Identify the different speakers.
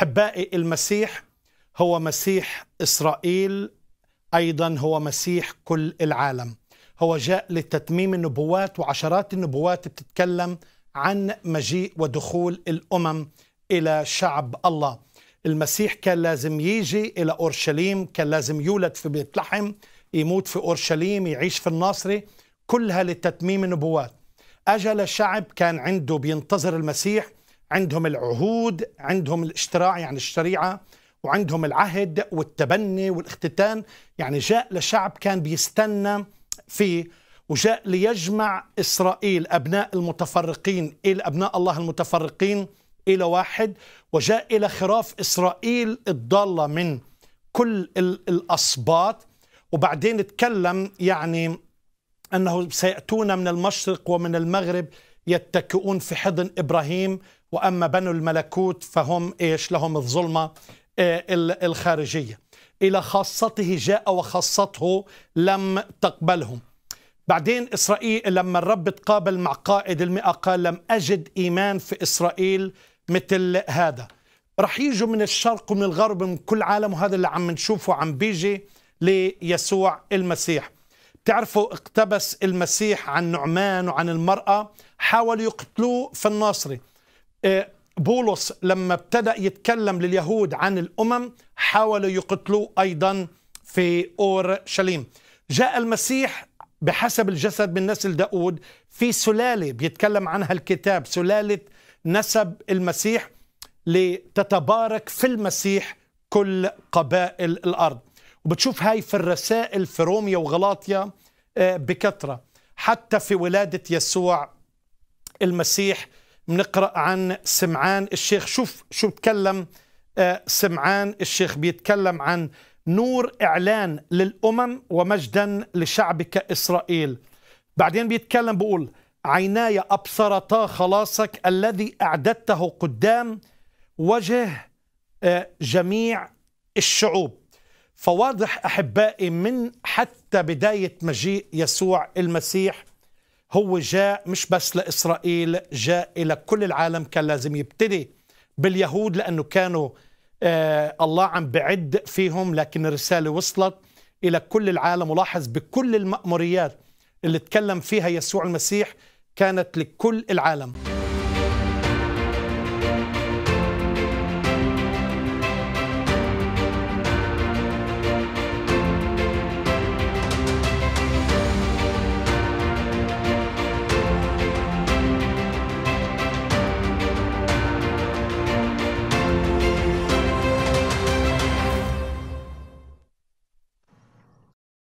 Speaker 1: احبائي المسيح هو مسيح اسرائيل ايضا هو مسيح كل العالم هو جاء لتتميم النبوات وعشرات النبوات بتتكلم عن مجيء ودخول الامم الى شعب الله المسيح كان لازم يجي الى اورشليم كان لازم يولد في بيت لحم يموت في اورشليم يعيش في الناصري كلها لتتميم النبوات اجل شعب كان عنده بينتظر المسيح عندهم العهود عندهم الاشتراع يعني الشريعة وعندهم العهد والتبني والاختتان يعني جاء لشعب كان بيستنى فيه وجاء ليجمع إسرائيل أبناء المتفرقين إلى أبناء الله المتفرقين إلى واحد وجاء إلى خراف إسرائيل الضالة من كل الأصباط وبعدين تكلم يعني أنه سيأتون من المشرق ومن المغرب يتكئون في حضن إبراهيم وأما بنو الملكوت فهم إيش لهم الظلمة آه، الخارجية إلى خاصته جاء وخاصته لم تقبلهم بعدين إسرائيل لما الرب تقابل مع قائد المئة قال لم أجد إيمان في إسرائيل مثل هذا رح يجوا من الشرق ومن الغرب من كل عالم وهذا اللي عم نشوفه عم بيجي ليسوع المسيح تعرفوا اقتبس المسيح عن نعمان وعن المرأة حاولوا يقتلوه في الناصري إيه، بولس لما ابتدأ يتكلم لليهود عن الأمم حاولوا يقتلوه أيضا في أورشليم جاء المسيح بحسب الجسد من نسل داود في سلالة بيتكلم عنها الكتاب سلالة نسب المسيح لتتبارك في المسيح كل قبائل الأرض وبتشوف هاي في الرسائل في روميا وغلاطيا إيه، بكثرة حتى في ولادة يسوع المسيح بنقرا عن سمعان الشيخ شوف شو بتكلم آه، سمعان الشيخ بيتكلم عن نور اعلان للامم ومجدا لشعبك اسرائيل بعدين بيتكلم بقول عيناي ابصرتا خلاصك الذي اعددته قدام وجه آه، جميع الشعوب فواضح احبائي من حتى بدايه مجيء يسوع المسيح هو جاء مش بس لإسرائيل جاء إلى كل العالم كان لازم يبتدي باليهود لأنه كانوا آه الله عم بعد فيهم لكن الرسالة وصلت إلى كل العالم ولاحظ بكل المأموريات اللي تكلم فيها يسوع المسيح كانت لكل العالم